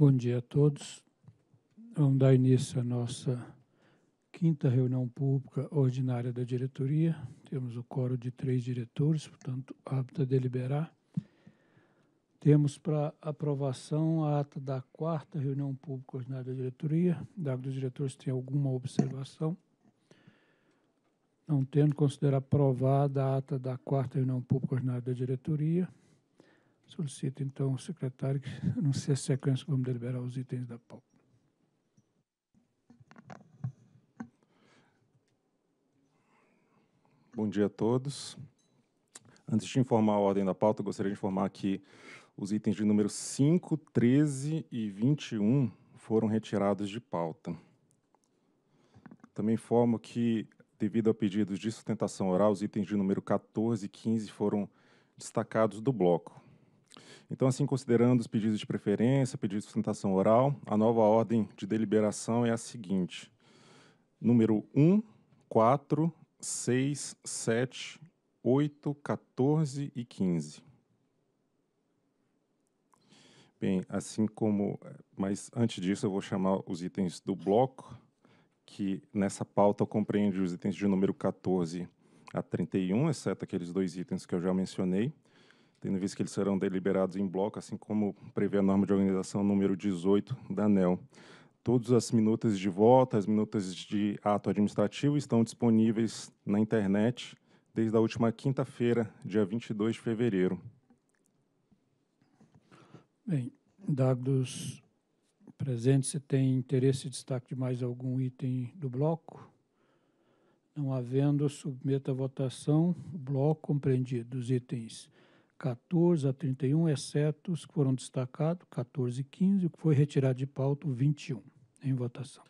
Bom dia a todos. Vamos dar início à nossa quinta reunião pública ordinária da diretoria. Temos o coro de três diretores, portanto, apta a é deliberar. Temos para aprovação a ata da quarta reunião pública ordinária da diretoria. Dado dos diretores tem alguma observação? Não tendo, considera aprovada a ata da quarta reunião pública ordinária da diretoria. Solicito, então, ao secretário que anuncie a sequência como deliberar os itens da pauta. Bom dia a todos. Antes de informar a ordem da pauta, gostaria de informar que os itens de número 5, 13 e 21 foram retirados de pauta. Também informo que, devido a pedidos de sustentação oral, os itens de número 14 e 15 foram destacados do bloco. Então, assim, considerando os pedidos de preferência, pedidos de sustentação oral, a nova ordem de deliberação é a seguinte: número 1, 4, 6, 7, 8, 14 e 15. Bem, assim como. Mas antes disso, eu vou chamar os itens do bloco, que nessa pauta compreende os itens de número 14 a 31, exceto aqueles dois itens que eu já mencionei tendo visto que eles serão deliberados em bloco, assim como prevê a norma de organização número 18 da ANEL. Todas as minutas de voto, as minutas de ato administrativo estão disponíveis na internet desde a última quinta-feira, dia 22 de fevereiro. Bem, dados presentes, se tem interesse e destaque de mais algum item do bloco? Não havendo, submeta à votação o bloco compreendido dos itens 14 a 31, exceto os que foram destacados, 14 e 15, o que foi retirado de pauta, 21. Em votação.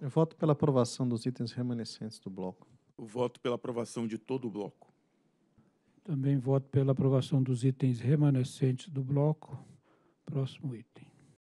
Eu voto pela aprovação dos itens remanescentes do bloco. Eu voto pela aprovação de todo o bloco. Também voto pela aprovação dos itens remanescentes do bloco. Próximo item.